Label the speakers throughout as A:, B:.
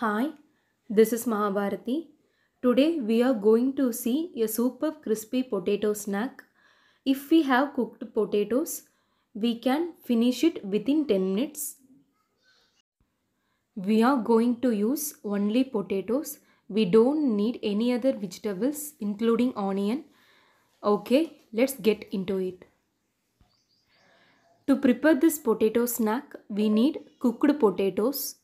A: Hi, this is Mahabharati. Today we are going to see a super crispy potato snack. If we have cooked potatoes, we can finish it within 10 minutes. We are going to use only potatoes. We don't need any other vegetables including onion. Okay, let's get into it. To prepare this potato snack, we need cooked potatoes,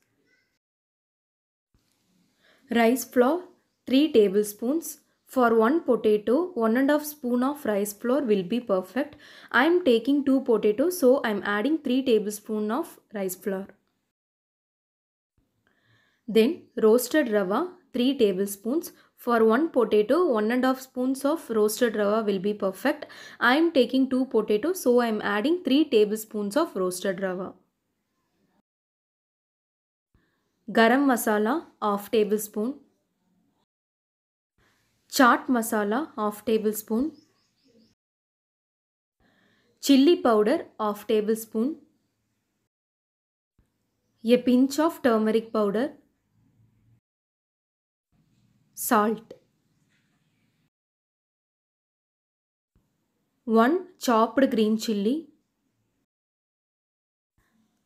A: rice flour 3 tablespoons for 1 potato 1 and half spoon of rice flour will be perfect i am taking 2 potatoes so i am adding 3 tablespoon of rice flour then roasted rava 3 tablespoons for 1 potato 1 and half spoons of roasted rava will be perfect i am taking 2 potatoes so i am adding 3 tablespoons of roasted rava garam masala half tablespoon chaat masala half tablespoon chilli powder half tablespoon a pinch of turmeric powder salt 1 chopped green chilli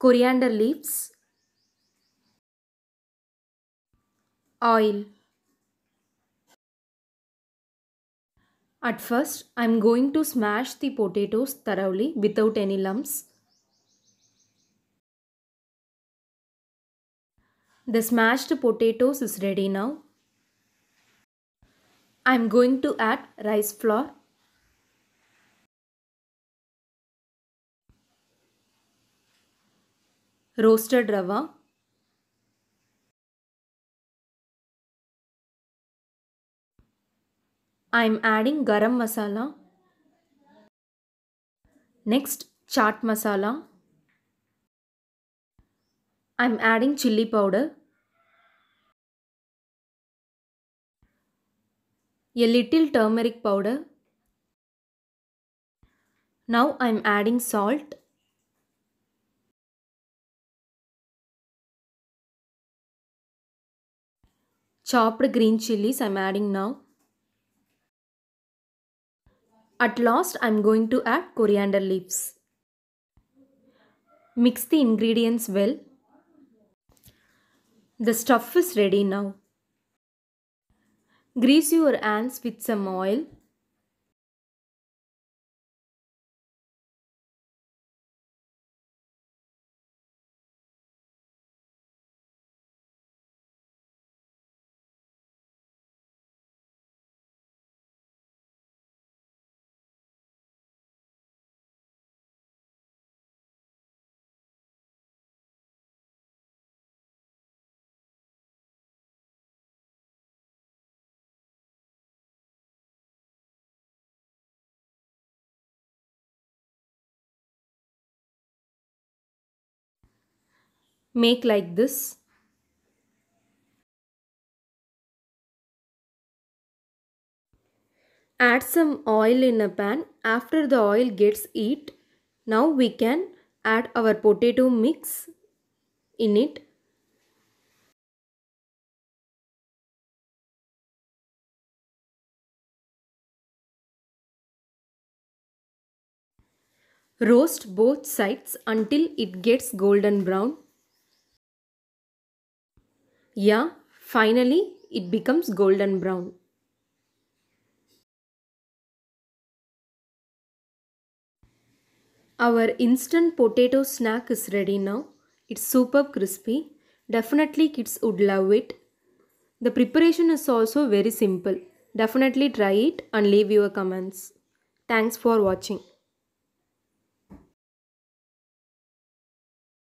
A: coriander leaves Oil. At first, I am going to smash the potatoes thoroughly without any lumps. The smashed potatoes is ready now. I am going to add rice flour. Roasted rava I'm adding garam masala. Next chaat masala. I'm adding chilli powder. A little turmeric powder. Now I'm adding salt.
B: Chopped green chilies
A: I'm adding now. At last I am going to add coriander leaves. Mix the ingredients well. The stuff is ready now. Grease your hands with some oil. make like this add some oil in a pan after the oil gets heat now we can add our potato mix in it Roast both sides until it gets golden brown. Yeah, finally it becomes golden brown. Our instant potato snack is ready now. It's super crispy. Definitely kids would love it. The preparation is also very simple. Definitely try it and leave your comments. Thanks for watching.